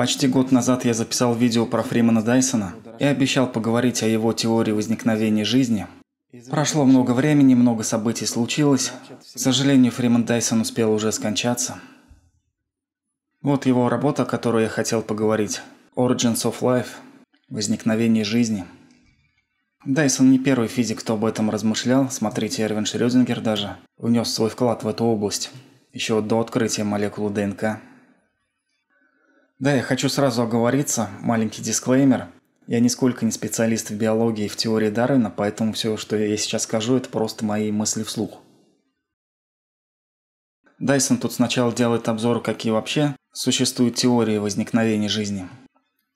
Почти год назад я записал видео про Фримана Дайсона и обещал поговорить о его теории возникновения жизни. Прошло много времени, много событий случилось. К сожалению, Фриман Дайсон успел уже скончаться. Вот его работа, о которой я хотел поговорить. Origins of Life. Возникновение жизни. Дайсон не первый физик, кто об этом размышлял, смотрите, Эрвин Шрёдингер даже, внес свой вклад в эту область, еще до открытия молекулы ДНК. Да, я хочу сразу оговориться, маленький дисклеймер. Я нисколько не специалист в биологии и в теории Дарвина, поэтому все, что я сейчас скажу, это просто мои мысли вслух. Дайсон тут сначала делает обзор, какие вообще существуют теории возникновения жизни.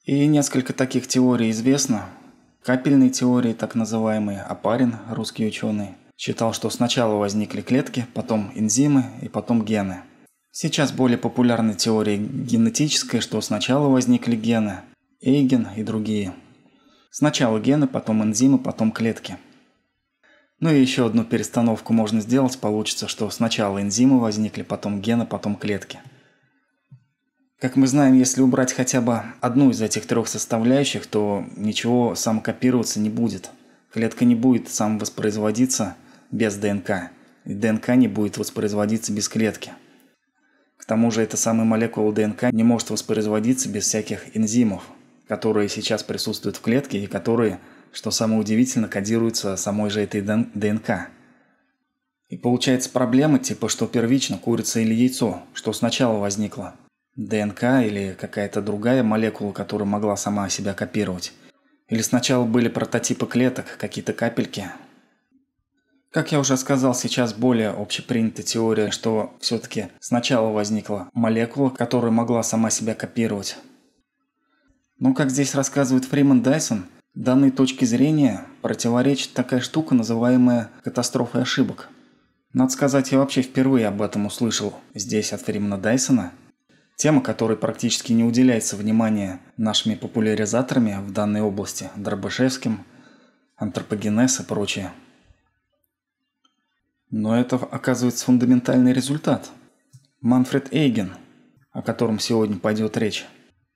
И несколько таких теорий известно. Капельные теории, так называемые, Апарин, русский ученый, считал, что сначала возникли клетки, потом энзимы и потом гены – Сейчас более популярны теории генетической, что сначала возникли гены, Эйген и другие. Сначала гены, потом энзимы, потом клетки. Ну и еще одну перестановку можно сделать, получится, что сначала энзимы возникли, потом гены, потом клетки. Как мы знаем, если убрать хотя бы одну из этих трех составляющих, то ничего самокопироваться не будет. Клетка не будет самовоспроизводиться без ДНК, и ДНК не будет воспроизводиться без клетки – к тому же эта самая молекула ДНК не может воспроизводиться без всяких энзимов, которые сейчас присутствуют в клетке и которые, что самое удивительное, кодируются самой же этой ДНК. И получается проблема типа, что первично курица или яйцо, что сначала возникло. ДНК или какая-то другая молекула, которая могла сама себя копировать. Или сначала были прототипы клеток, какие-то капельки, как я уже сказал, сейчас более общепринята теория, что все-таки сначала возникла молекула, которая могла сама себя копировать. Но, ну, как здесь рассказывает Фриман Дайсон, данной точке зрения противоречит такая штука, называемая катастрофой ошибок. Надо сказать, я вообще впервые об этом услышал здесь от Фримана Дайсона. Тема, которой практически не уделяется внимания нашими популяризаторами в данной области, Дробышевским, антропогенез и прочее – но это оказывается фундаментальный результат. Манфред Эйген, о котором сегодня пойдет речь,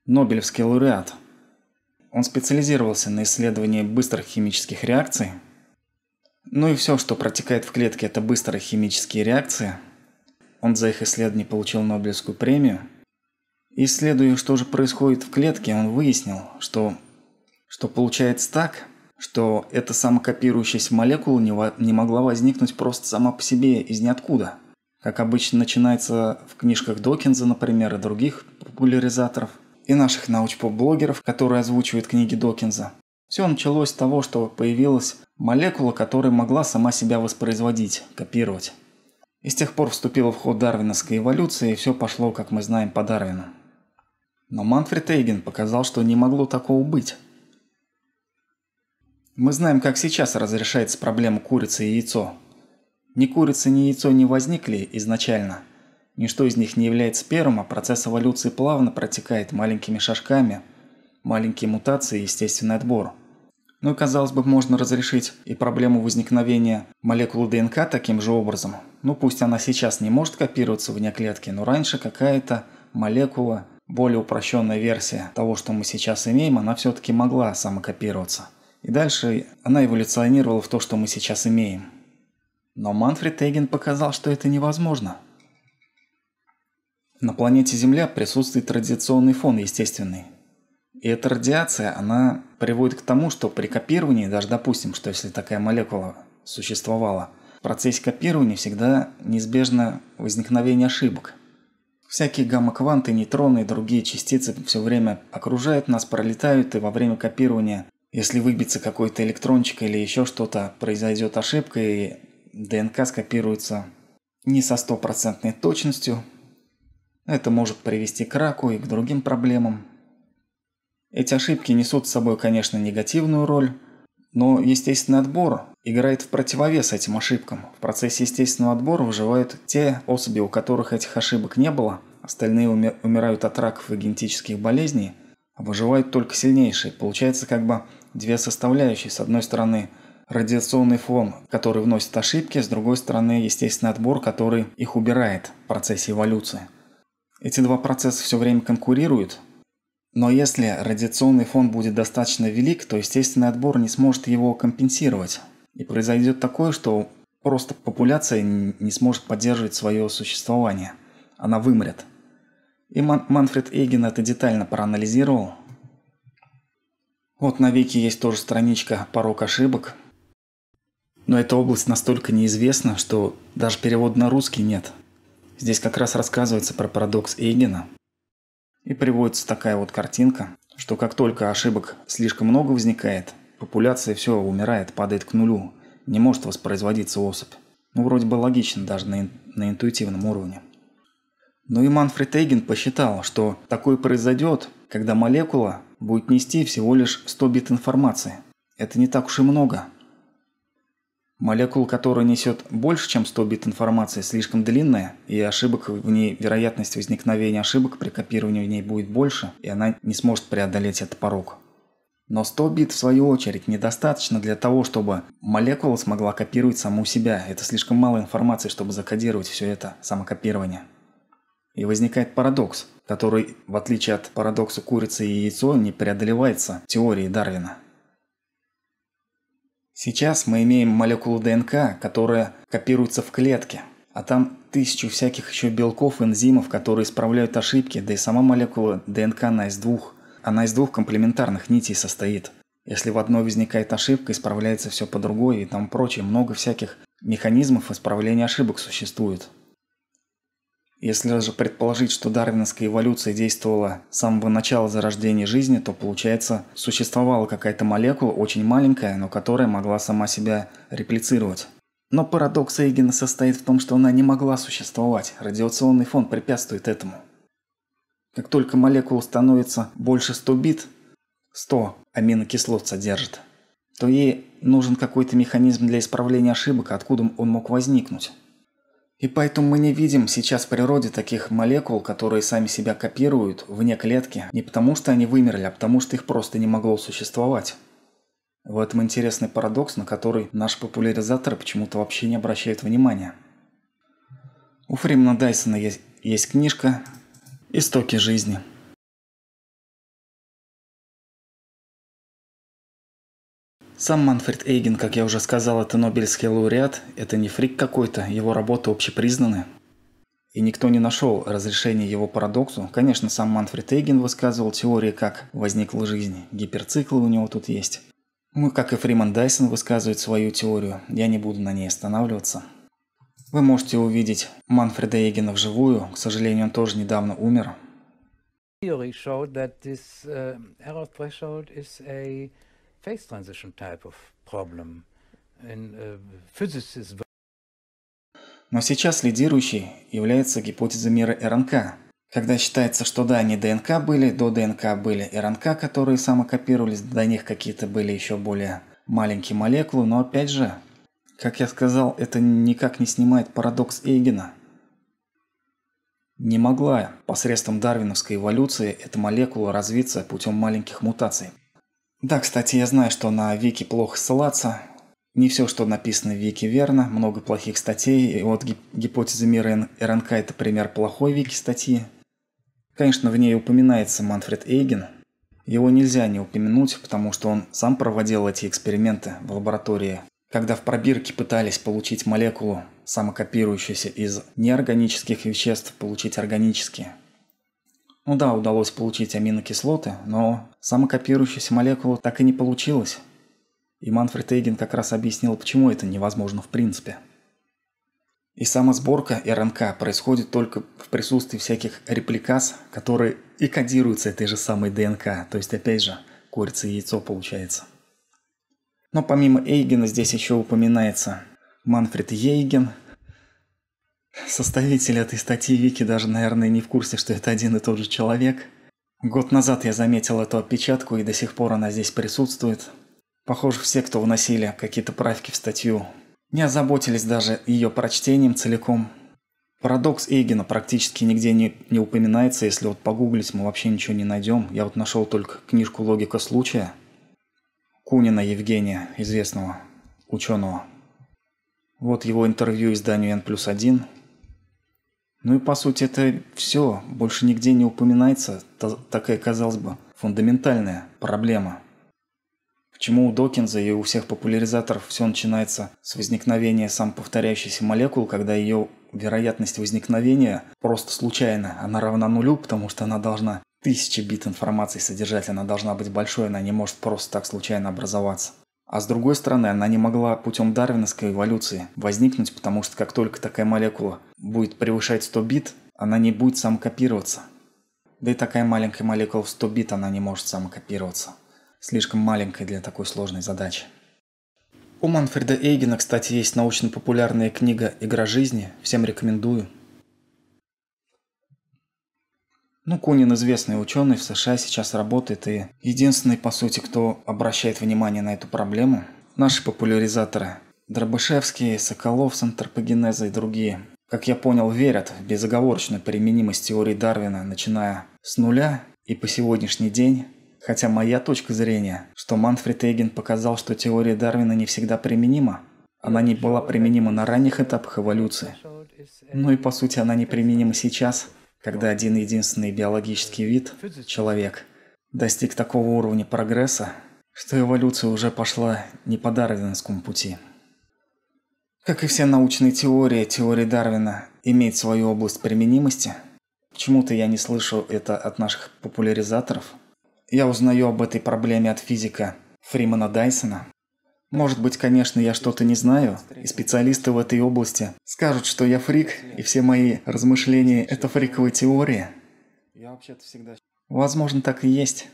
Нобелевский лауреат. Он специализировался на исследовании быстрых химических реакций. Ну и все, что протекает в клетке, это быстрые химические реакции. Он за их исследование получил Нобелевскую премию. Исследуя, что же происходит в клетке, он выяснил, что, что получается так, что эта самокопирующаяся молекула не, могла возникнуть просто сама по себе из ниоткуда. Как обычно начинается в книжках Докинза, например, и других популяризаторов, и наших научпоп-блогеров, которые озвучивают книги Докинза. Все началось с того, что появилась молекула, которая могла сама себя воспроизводить, копировать. И с тех пор вступила в ход дарвиновская эволюция, и все пошло, как мы знаем, по Дарвину. Но Манфред Эйген показал, что не могло такого быть. Мы знаем, как сейчас разрешается проблема курицы и яйцо. Ни курица, ни яйцо не возникли изначально. Ничто из них не является первым, а процесс эволюции плавно протекает маленькими шажками, маленькие мутации и естественный отбор. Ну и казалось бы, можно разрешить и проблему возникновения молекулы ДНК таким же образом. Ну пусть она сейчас не может копироваться вне клетки, но раньше какая-то молекула, более упрощенная версия того, что мы сейчас имеем, она все-таки могла самокопироваться. И дальше она эволюционировала в то, что мы сейчас имеем. Но Манфред Эйген показал, что это невозможно. На планете Земля присутствует традиционный фон естественный. И эта радиация, она приводит к тому, что при копировании, даже допустим, что если такая молекула существовала, в процессе копирования всегда неизбежно возникновение ошибок. Всякие гамма-кванты, нейтроны и другие частицы все время окружают нас, пролетают, и во время копирования если выбится какой-то электрончик или еще что-то, произойдет ошибка и ДНК скопируется не со стопроцентной точностью. Это может привести к раку и к другим проблемам. Эти ошибки несут с собой, конечно, негативную роль, но естественный отбор играет в противовес этим ошибкам. В процессе естественного отбора выживают те особи, у которых этих ошибок не было, остальные уми умирают от раков и генетических болезней – а выживают только сильнейшие. Получается как бы две составляющие. С одной стороны радиационный фон, который вносит ошибки, с другой стороны естественный отбор, который их убирает в процессе эволюции. Эти два процесса все время конкурируют, но если радиационный фон будет достаточно велик, то естественный отбор не сможет его компенсировать. И произойдет такое, что просто популяция не сможет поддерживать свое существование. Она вымрет. И Ман Манфред Эгин это детально проанализировал. Вот на Вики есть тоже страничка «Порог ошибок». Но эта область настолько неизвестна, что даже перевод на русский нет. Здесь как раз рассказывается про парадокс Эйгена. И приводится такая вот картинка, что как только ошибок слишком много возникает, популяция все умирает, падает к нулю, не может воспроизводиться особь. Ну, вроде бы логично даже на, ин на интуитивном уровне. Но и Манфред Эйген посчитал, что такое произойдет, когда молекула будет нести всего лишь 100 бит информации. Это не так уж и много. Молекула, которая несет больше, чем 100 бит информации, слишком длинная, и ошибок в ней, вероятность возникновения ошибок при копировании в ней будет больше, и она не сможет преодолеть этот порог. Но 100 бит, в свою очередь, недостаточно для того, чтобы молекула смогла копировать саму себя. Это слишком мало информации, чтобы закодировать все это самокопирование. И возникает парадокс, который, в отличие от парадокса курицы и яйцо, не преодолевается теорией Дарвина. Сейчас мы имеем молекулу ДНК, которая копируется в клетке, а там тысячу всяких еще белков, энзимов, которые исправляют ошибки, да и сама молекула ДНК на из двух. Она из двух комплементарных нитей состоит. Если в одной возникает ошибка, исправляется все по другой и там прочее, много всяких механизмов исправления ошибок существует. Если даже предположить, что дарвиновская эволюция действовала с самого начала зарождения жизни, то получается, существовала какая-то молекула, очень маленькая, но которая могла сама себя реплицировать. Но парадокс Эйгена состоит в том, что она не могла существовать, радиационный фон препятствует этому. Как только молекула становится больше 100 бит, 100 аминокислот содержит, то ей нужен какой-то механизм для исправления ошибок, откуда он мог возникнуть. И поэтому мы не видим сейчас в природе таких молекул, которые сами себя копируют вне клетки, не потому что они вымерли, а потому что их просто не могло существовать. В этом интересный парадокс, на который наши популяризаторы почему-то вообще не обращают внимания. У Фримена Дайсона есть, есть книжка «Истоки жизни». Сам Манфред Эйген, как я уже сказал, это Нобелевский лауреат, это не фрик какой-то, его работы общепризнаны. И никто не нашел разрешения его парадоксу. Конечно, сам Манфред Эйген высказывал теории, как возникла жизнь. Гиперциклы у него тут есть. Ну, как и Фриман Дайсон высказывает свою теорию. Я не буду на ней останавливаться. Вы можете увидеть Манфреда Эйгена вживую. К сожалению, он тоже недавно умер. Theory showed that this uh, error threshold is a phase transition type of problem. In uh, physics но сейчас лидирующей является гипотеза мира РНК, когда считается, что да, они ДНК были, до ДНК были РНК, которые самокопировались, до них какие-то были еще более маленькие молекулы, но опять же, как я сказал, это никак не снимает парадокс Эйгена. Не могла посредством дарвиновской эволюции эта молекула развиться путем маленьких мутаций. Да, кстати, я знаю, что на Вики плохо ссылаться. Не все, что написано в Вики, верно. Много плохих статей. И вот гипотеза мира РНК – это пример плохой Вики статьи. Конечно, в ней упоминается Манфред Эйген. Его нельзя не упомянуть, потому что он сам проводил эти эксперименты в лаборатории, когда в пробирке пытались получить молекулу, самокопирующуюся из неорганических веществ, получить органические – ну да, удалось получить аминокислоты, но самокопирующуюся молекулу так и не получилось. И Манфред Эйген как раз объяснил, почему это невозможно в принципе. И сама сборка РНК происходит только в присутствии всяких репликаз, которые и кодируются этой же самой ДНК, то есть опять же курица и яйцо получается. Но помимо Эйгена здесь еще упоминается Манфред Ейген – Составители этой статьи Вики даже, наверное, не в курсе, что это один и тот же человек. Год назад я заметил эту отпечатку, и до сих пор она здесь присутствует. Похоже, все, кто вносили какие-то правки в статью, не озаботились даже ее прочтением целиком. Парадокс Эйгена практически нигде не, не упоминается, если вот погуглить, мы вообще ничего не найдем. Я вот нашел только книжку «Логика случая» Кунина Евгения, известного ученого. Вот его интервью изданию N плюс 1, ну и по сути это все. Больше нигде не упоминается та такая, казалось бы, фундаментальная проблема. Почему у Докинза и у всех популяризаторов все начинается с возникновения самоповторяющейся молекул, когда ее вероятность возникновения просто случайно, она равна нулю, потому что она должна тысячи бит информации содержать, она должна быть большой, она не может просто так случайно образоваться. А с другой стороны, она не могла путем дарвиновской эволюции возникнуть, потому что как только такая молекула будет превышать 100 бит, она не будет самокопироваться. Да и такая маленькая молекула в 100 бит, она не может самокопироваться. Слишком маленькая для такой сложной задачи. У Манфреда Эйгена, кстати, есть научно-популярная книга «Игра жизни». Всем рекомендую. Ну, Кунин известный ученый, в США сейчас работает и единственный, по сути, кто обращает внимание на эту проблему – наши популяризаторы. Дробышевский, Соколов с антропогенеза и другие. Как я понял, верят в безоговорочную применимость теории Дарвина, начиная с нуля и по сегодняшний день. Хотя моя точка зрения, что Манфред Эйген показал, что теория Дарвина не всегда применима. Она не была применима на ранних этапах эволюции. Ну и по сути она не применима сейчас – когда один единственный биологический вид – человек – достиг такого уровня прогресса, что эволюция уже пошла не по дарвинскому пути. Как и все научные теории, теория Дарвина имеет свою область применимости. Почему-то я не слышу это от наших популяризаторов. Я узнаю об этой проблеме от физика Фримана Дайсона, может быть, конечно, я что-то не знаю, и специалисты в этой области скажут, что я фрик, и все мои размышления – это фриковые теории. Возможно, так и есть.